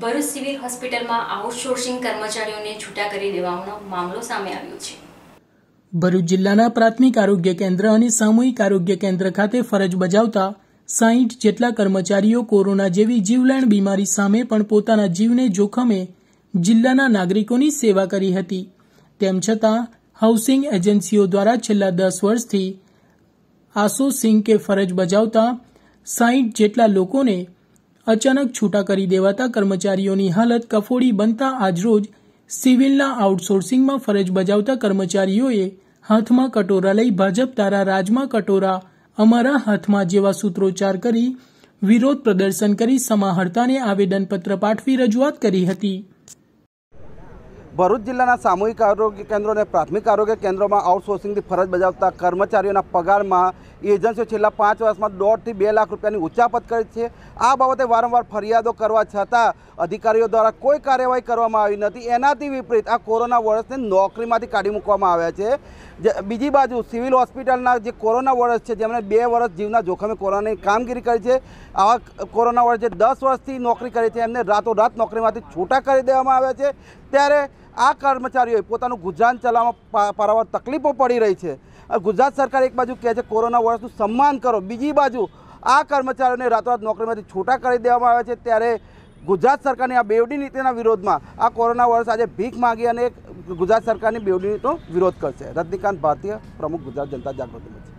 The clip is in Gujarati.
ભરૂચ સિવિલ હોસ્પિટલમાં આઉટસોર્સિંગ કર્મચારીઓને છૂટા કરી દેવાનો મામલો સામે આવ્યો છે ભરૂચ જિલ્લાના પ્રાથમિક આરોગ્ય કેન્દ્ર અને સામૂહિક આરોગ્ય કેન્દ્ર ખાતે ફરજ બજાવતા સાહીઠ જેટલા કર્મચારીઓ કોરોના જેવી જીવલેણ બીમારી સામે પણ પોતાના જીવને જોખમે જિલ્લાના નાગરિકોની સેવા કરી હતી તેમ છતાં હાઉસિંગ એજન્સીઓ દ્વારા છેલ્લા દસ વર્ષથી આસો સિંઘ કે ફરજ બજાવતા સાહીઠ જેટલા લોકોને અચાનક છૂટા કરી દેવાતા કર્મચારીઓની હાલત કફોડી બનતા આજરોજ સિવિલના આઉટસોર્સિંગમાં ફરજ બજાવતા કર્મચારીઓએ હાથમાં કટોરા લઈ ભાજપ તારા રાજમાં કટોરા અમારા હાથમાં જેવા સૂત્રોચ્ચાર કરી વિરોધ પ્રદર્શન કરી સમાહર્તાને આવેદનપત્ર પાઠવી રજૂઆત કરી હતી ભરૂચ જિલ્લાના સામૂહિક આરોગ્ય કેન્દ્રો અને પ્રાથમિક આરોગ્ય કેન્દ્રોમાં આઉટસોર્સિંગની ફરજ બજાવતા કર્મચારીઓના પગારમાં એજન્સીઓ છેલ્લા પાંચ વર્ષમાં દોઢથી બે લાખ રૂપિયાની ઉચ્ચાપત કરી છે આ બાબતે વારંવાર ફરિયાદો કરવા છતાં અધિકારીઓ દ્વારા કોઈ કાર્યવાહી કરવામાં આવી નથી એનાથી વિપરીત આ કોરોના વોરિયર્સને નોકરીમાંથી કાઢી મૂકવામાં આવ્યા છે બીજી બાજુ સિવિલ હોસ્પિટલના જે કોરોના વોરિયર્સ છે જેમણે બે વર્ષ જીવના જોખમે કોરોનાની કામગીરી કરી છે આવા કોરોના વોરિયર્સ જે દસ વર્ષથી નોકરી કરી છે એમને રાતોરાત નોકરીમાંથી છૂટા કરી દેવામાં આવ્યા છે ત્યારે આ કર્મચારીઓએ પોતાનું ગુજરાન ચલાવવામાં પારાવાર તકલીફો પડી રહી છે ગુજરાત સરકાર એક બાજુ કહે છે કોરોના વર્ષનું સન્માન કરો બીજી બાજુ આ કર્મચારીઓને રાતોરાત નોકરીમાંથી છૂટા કરી દેવામાં આવે છે ત્યારે ગુજરાત સરકારની આ બેવડી નીતિના વિરોધમાં આ કોરોના વર્ષ આજે ભીખ માગી અને ગુજરાત સરકારની બેવડી નીતિનો વિરોધ કરશે રજનીકાંત ભારતીય પ્રમુખ ગુજરાત જનતા જાગૃતિ છે